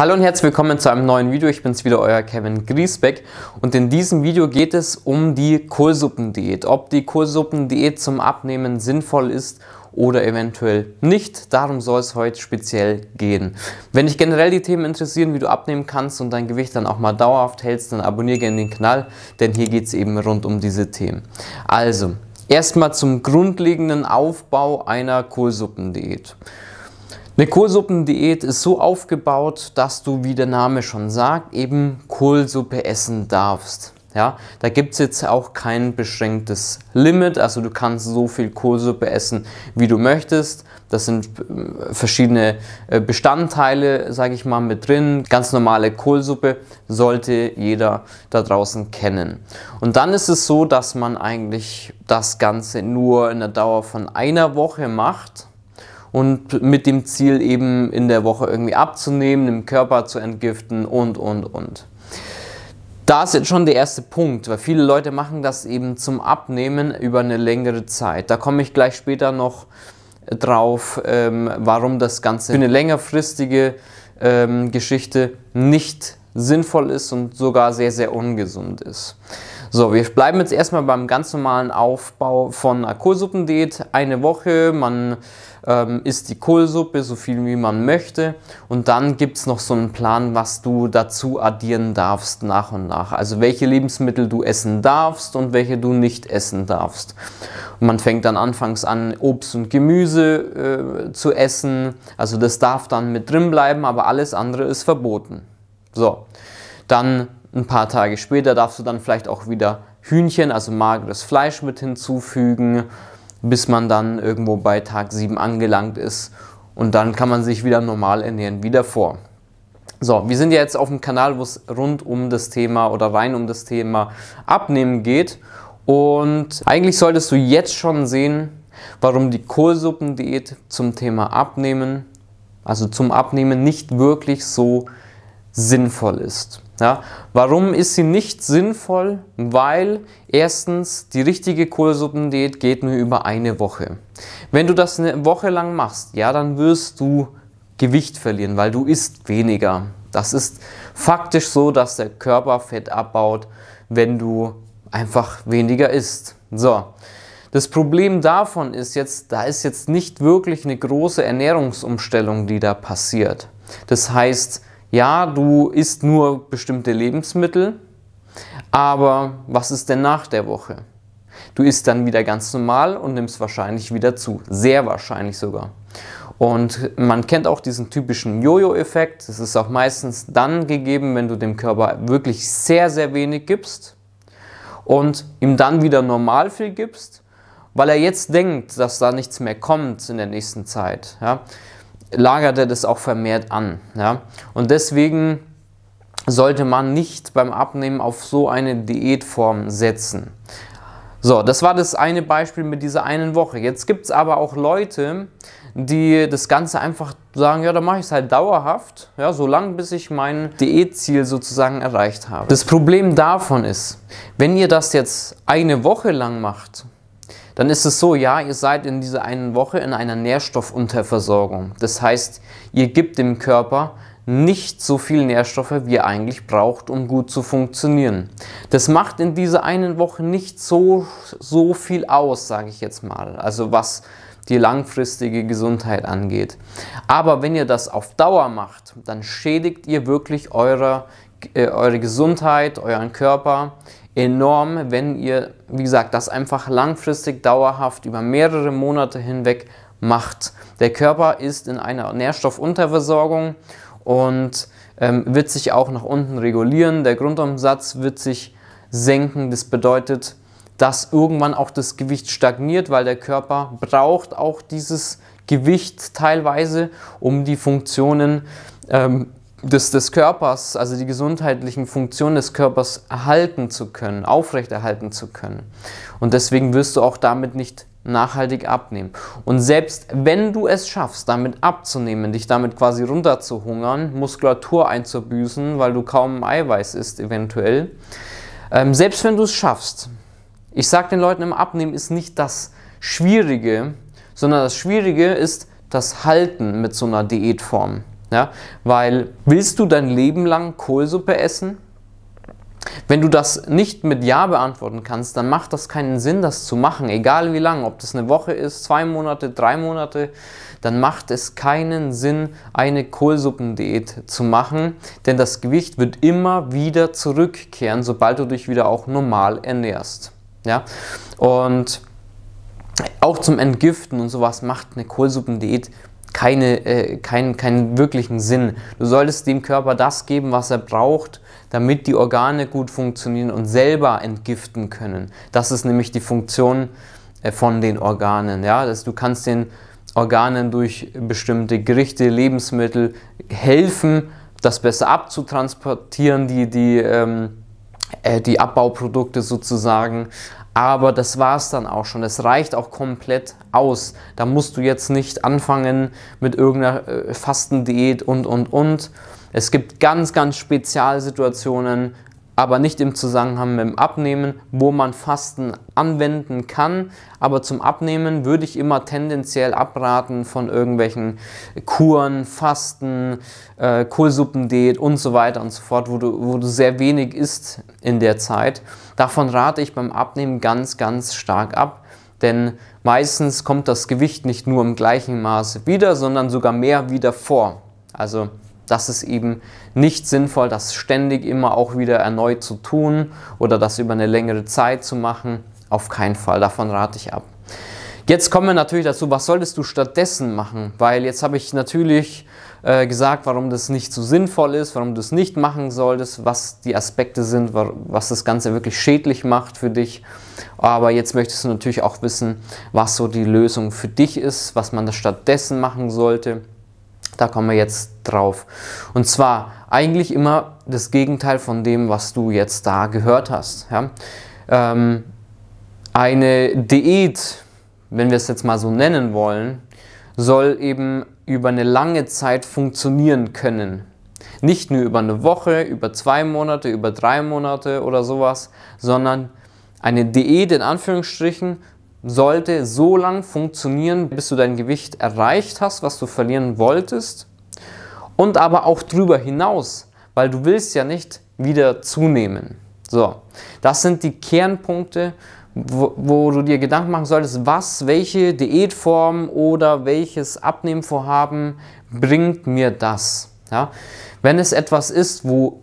Hallo und herzlich willkommen zu einem neuen Video. Ich bin's wieder, euer Kevin Griesbeck. Und in diesem Video geht es um die Kohlsuppendiät. Ob die Kohlsuppendiät zum Abnehmen sinnvoll ist oder eventuell nicht. Darum soll es heute speziell gehen. Wenn dich generell die Themen interessieren, wie du abnehmen kannst und dein Gewicht dann auch mal dauerhaft hältst, dann abonniere gerne den Kanal, denn hier geht's eben rund um diese Themen. Also, erstmal zum grundlegenden Aufbau einer Kohlsuppendiät. Eine Kohlsuppendiät ist so aufgebaut, dass du, wie der Name schon sagt, eben Kohlsuppe essen darfst. Ja, da gibt es jetzt auch kein beschränktes Limit, also du kannst so viel Kohlsuppe essen, wie du möchtest. Das sind äh, verschiedene äh, Bestandteile, sage ich mal, mit drin. Ganz normale Kohlsuppe sollte jeder da draußen kennen. Und dann ist es so, dass man eigentlich das Ganze nur in der Dauer von einer Woche macht und mit dem Ziel eben in der Woche irgendwie abzunehmen, dem Körper zu entgiften und, und, und. Da ist jetzt schon der erste Punkt, weil viele Leute machen das eben zum Abnehmen über eine längere Zeit. Da komme ich gleich später noch äh, drauf, ähm, warum das Ganze für eine längerfristige ähm, Geschichte nicht sinnvoll ist und sogar sehr, sehr ungesund ist. So, wir bleiben jetzt erstmal beim ganz normalen Aufbau von einer Kohlsuppendiät. Eine Woche, man ähm, isst die Kohlsuppe so viel wie man möchte und dann gibt es noch so einen Plan, was du dazu addieren darfst nach und nach. Also welche Lebensmittel du essen darfst und welche du nicht essen darfst. Und man fängt dann anfangs an, Obst und Gemüse äh, zu essen. Also das darf dann mit drin bleiben, aber alles andere ist verboten. So, dann ein paar Tage später darfst du dann vielleicht auch wieder Hühnchen, also mageres Fleisch mit hinzufügen, bis man dann irgendwo bei Tag 7 angelangt ist und dann kann man sich wieder normal ernähren, wieder vor. So, wir sind ja jetzt auf dem Kanal, wo es rund um das Thema oder rein um das Thema Abnehmen geht und eigentlich solltest du jetzt schon sehen, warum die Kohlsuppendiät zum Thema Abnehmen, also zum Abnehmen nicht wirklich so sinnvoll ist. Ja, warum ist sie nicht sinnvoll? Weil erstens die richtige Kohlsuppendiät geht nur über eine Woche. Wenn du das eine Woche lang machst, ja, dann wirst du Gewicht verlieren, weil du isst weniger. Das ist faktisch so, dass der Körper Fett abbaut, wenn du einfach weniger isst. So. Das Problem davon ist jetzt, da ist jetzt nicht wirklich eine große Ernährungsumstellung, die da passiert. Das heißt, ja, du isst nur bestimmte Lebensmittel, aber was ist denn nach der Woche? Du isst dann wieder ganz normal und nimmst wahrscheinlich wieder zu, sehr wahrscheinlich sogar. Und man kennt auch diesen typischen Jojo-Effekt. Das ist auch meistens dann gegeben, wenn du dem Körper wirklich sehr, sehr wenig gibst und ihm dann wieder normal viel gibst, weil er jetzt denkt, dass da nichts mehr kommt in der nächsten Zeit. Ja? lagert er das auch vermehrt an. Ja? Und deswegen sollte man nicht beim Abnehmen auf so eine Diätform setzen. So, das war das eine Beispiel mit dieser einen Woche. Jetzt gibt es aber auch Leute, die das Ganze einfach sagen, ja, dann mache ich es halt dauerhaft, ja, so lange, bis ich mein Diätziel sozusagen erreicht habe. Das Problem davon ist, wenn ihr das jetzt eine Woche lang macht, dann ist es so, ja, ihr seid in dieser einen Woche in einer Nährstoffunterversorgung. Das heißt, ihr gebt dem Körper nicht so viel Nährstoffe, wie er eigentlich braucht, um gut zu funktionieren. Das macht in dieser einen Woche nicht so, so viel aus, sage ich jetzt mal. Also was die langfristige Gesundheit angeht. Aber wenn ihr das auf Dauer macht, dann schädigt ihr wirklich eure, äh, eure Gesundheit, euren Körper enorm, wenn ihr, wie gesagt, das einfach langfristig, dauerhaft über mehrere Monate hinweg macht. Der Körper ist in einer Nährstoffunterversorgung und ähm, wird sich auch nach unten regulieren. Der Grundumsatz wird sich senken. Das bedeutet, dass irgendwann auch das Gewicht stagniert, weil der Körper braucht auch dieses Gewicht teilweise, um die Funktionen ähm, des, des Körpers, also die gesundheitlichen Funktionen des Körpers erhalten zu können, aufrechterhalten zu können. Und deswegen wirst du auch damit nicht nachhaltig abnehmen. Und selbst wenn du es schaffst, damit abzunehmen, dich damit quasi runterzuhungern, Muskulatur einzubüßen, weil du kaum Eiweiß isst eventuell, ähm, selbst wenn du es schaffst, ich sage den Leuten im Abnehmen ist nicht das Schwierige, sondern das Schwierige ist das Halten mit so einer Diätform. Ja? Weil willst du dein Leben lang Kohlsuppe essen? Wenn du das nicht mit Ja beantworten kannst, dann macht das keinen Sinn, das zu machen. Egal wie lang, ob das eine Woche ist, zwei Monate, drei Monate, dann macht es keinen Sinn, eine Kohlsuppendiät zu machen, denn das Gewicht wird immer wieder zurückkehren, sobald du dich wieder auch normal ernährst. Ja? Und auch zum Entgiften und sowas macht eine Kohlsuppendiät keine, äh, keinen, keinen wirklichen Sinn. Du solltest dem Körper das geben, was er braucht, damit die Organe gut funktionieren und selber entgiften können. Das ist nämlich die Funktion äh, von den Organen. Ja? Dass du kannst den Organen durch bestimmte Gerichte, Lebensmittel helfen, das besser abzutransportieren, die, die, ähm, äh, die Abbauprodukte sozusagen. Aber das war es dann auch schon. Das reicht auch komplett aus. Da musst du jetzt nicht anfangen mit irgendeiner äh, Fastendiät und, und, und. Es gibt ganz, ganz Spezialsituationen, aber nicht im Zusammenhang mit dem Abnehmen, wo man Fasten anwenden kann. Aber zum Abnehmen würde ich immer tendenziell abraten von irgendwelchen Kuren, Fasten, äh, Kohlsuppendiät und so weiter und so fort, wo du, wo du sehr wenig isst in der Zeit. Davon rate ich beim Abnehmen ganz, ganz stark ab denn meistens kommt das Gewicht nicht nur im gleichen Maße wieder, sondern sogar mehr wieder vor. Also das ist eben nicht sinnvoll, das ständig immer auch wieder erneut zu tun oder das über eine längere Zeit zu machen. Auf keinen Fall, davon rate ich ab. Jetzt kommen wir natürlich dazu, was solltest du stattdessen machen? Weil jetzt habe ich natürlich äh, gesagt, warum das nicht so sinnvoll ist, warum du es nicht machen solltest, was die Aspekte sind, was das Ganze wirklich schädlich macht für dich. Aber jetzt möchtest du natürlich auch wissen, was so die Lösung für dich ist, was man stattdessen machen sollte da kommen wir jetzt drauf. Und zwar eigentlich immer das Gegenteil von dem, was du jetzt da gehört hast. Ja? Ähm, eine Diät, wenn wir es jetzt mal so nennen wollen, soll eben über eine lange Zeit funktionieren können. Nicht nur über eine Woche, über zwei Monate, über drei Monate oder sowas, sondern eine Diät in Anführungsstrichen sollte so lang funktionieren, bis du dein Gewicht erreicht hast, was du verlieren wolltest und aber auch drüber hinaus, weil du willst ja nicht wieder zunehmen. So, das sind die Kernpunkte, wo, wo du dir Gedanken machen solltest, was, welche Diätform oder welches Abnehmvorhaben bringt mir das. Ja? Wenn es etwas ist, wo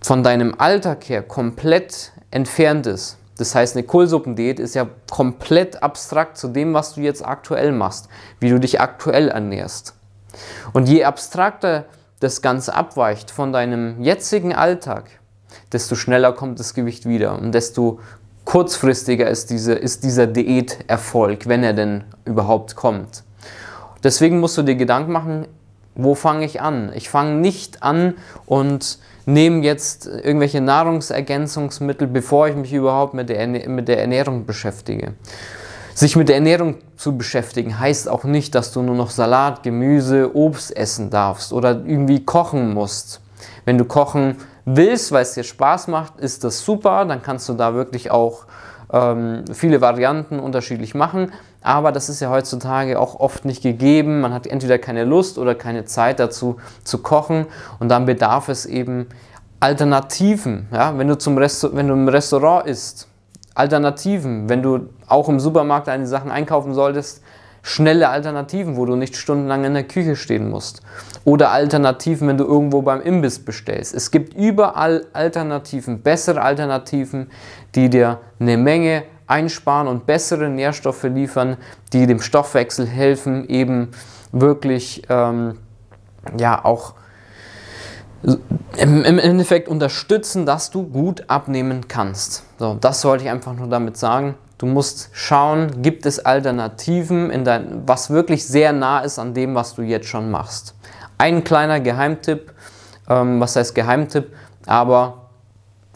von deinem Alltag her komplett entfernt ist, das heißt, eine Kohlsuppendiät ist ja komplett abstrakt zu dem, was du jetzt aktuell machst, wie du dich aktuell ernährst. Und je abstrakter das Ganze abweicht von deinem jetzigen Alltag, desto schneller kommt das Gewicht wieder und desto kurzfristiger ist, diese, ist dieser Diäterfolg, wenn er denn überhaupt kommt. Deswegen musst du dir Gedanken machen, wo fange ich an? Ich fange nicht an und nehme jetzt irgendwelche Nahrungsergänzungsmittel, bevor ich mich überhaupt mit der, mit der Ernährung beschäftige. Sich mit der Ernährung zu beschäftigen heißt auch nicht, dass du nur noch Salat, Gemüse, Obst essen darfst oder irgendwie kochen musst. Wenn du kochen willst, weil es dir Spaß macht, ist das super, dann kannst du da wirklich auch ähm, viele Varianten unterschiedlich machen. Aber das ist ja heutzutage auch oft nicht gegeben. Man hat entweder keine Lust oder keine Zeit dazu zu kochen und dann bedarf es eben Alternativen. Ja? Wenn, du zum wenn du im Restaurant isst, Alternativen. Wenn du auch im Supermarkt deine Sachen einkaufen solltest, schnelle Alternativen, wo du nicht stundenlang in der Küche stehen musst. Oder Alternativen, wenn du irgendwo beim Imbiss bestellst. Es gibt überall Alternativen, bessere Alternativen, die dir eine Menge einsparen und bessere Nährstoffe liefern, die dem Stoffwechsel helfen, eben wirklich ähm, ja auch im, im, Endeffekt unterstützen, dass du gut abnehmen kannst. So, das wollte ich einfach nur damit sagen. Du musst schauen, gibt es Alternativen, in dein, was wirklich sehr nah ist an dem, was du jetzt schon machst. Ein kleiner Geheimtipp, ähm, was heißt Geheimtipp, aber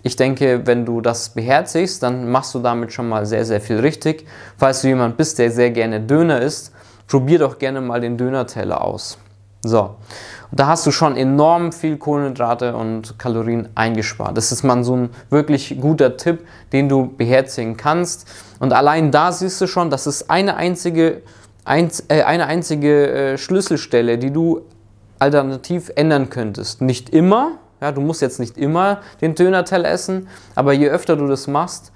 ich denke, wenn du das beherzigst, dann machst du damit schon mal sehr, sehr viel richtig. Falls du jemand bist, der sehr gerne Döner isst, probier doch gerne mal den Dönerteller aus. So, da hast du schon enorm viel Kohlenhydrate und Kalorien eingespart. Das ist mal so ein wirklich guter Tipp, den du beherzigen kannst. Und allein da siehst du schon, das ist eine einzige, einz, äh, eine einzige äh, Schlüsselstelle, die du alternativ ändern könntest. Nicht immer, ja, du musst jetzt nicht immer den Dönerteller essen, aber je öfter du das machst,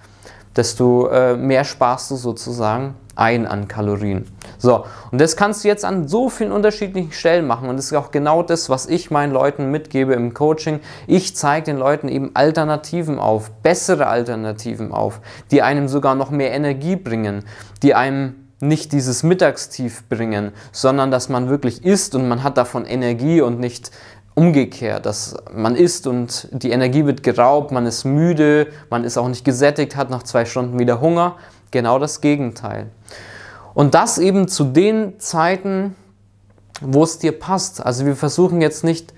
desto äh, mehr sparst du sozusagen ein an Kalorien. So, und das kannst du jetzt an so vielen unterschiedlichen Stellen machen. Und das ist auch genau das, was ich meinen Leuten mitgebe im Coaching. Ich zeige den Leuten eben Alternativen auf, bessere Alternativen auf, die einem sogar noch mehr Energie bringen, die einem nicht dieses Mittagstief bringen, sondern dass man wirklich isst und man hat davon Energie und nicht umgekehrt, dass man isst und die Energie wird geraubt, man ist müde, man ist auch nicht gesättigt, hat nach zwei Stunden wieder Hunger. Genau das Gegenteil. Und das eben zu den Zeiten, wo es dir passt. Also wir versuchen jetzt nicht,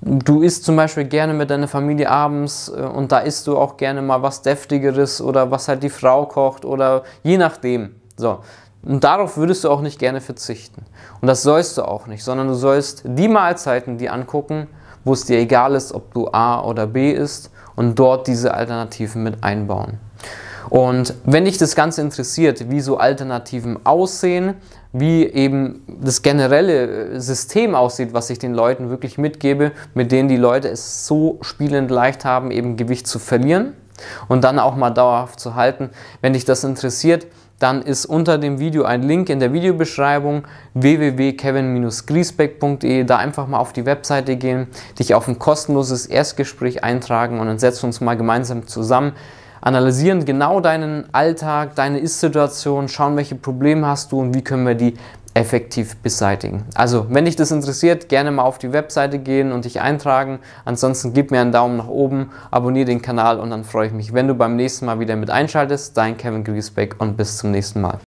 du isst zum Beispiel gerne mit deiner Familie abends äh, und da isst du auch gerne mal was Deftigeres oder was halt die Frau kocht oder je nachdem. So, und darauf würdest du auch nicht gerne verzichten. Und das sollst du auch nicht, sondern du sollst die Mahlzeiten dir angucken, wo es dir egal ist, ob du A oder B isst und dort diese Alternativen mit einbauen. Und wenn dich das Ganze interessiert, wie so Alternativen aussehen, wie eben das generelle äh, System aussieht, was ich den Leuten wirklich mitgebe, mit denen die Leute es so spielend leicht haben, eben Gewicht zu verlieren und dann auch mal dauerhaft zu halten, wenn dich das interessiert, dann ist unter dem Video ein Link in der Videobeschreibung www.kevin-griesbeck.de. Da einfach mal auf die Webseite gehen, dich auf ein kostenloses Erstgespräch eintragen und dann setzen wir uns mal gemeinsam zusammen analysieren genau deinen Alltag, deine Ist-Situation, schauen, welche Probleme hast du und wie können wir die effektiv beseitigen. Also, wenn dich das interessiert, gerne mal auf die Webseite gehen und dich eintragen. Ansonsten gib mir einen Daumen nach oben, abonniere den Kanal und dann freue ich mich, wenn du beim nächsten Mal wieder mit einschaltest. Dein Kevin Griesbeck und bis zum nächsten Mal.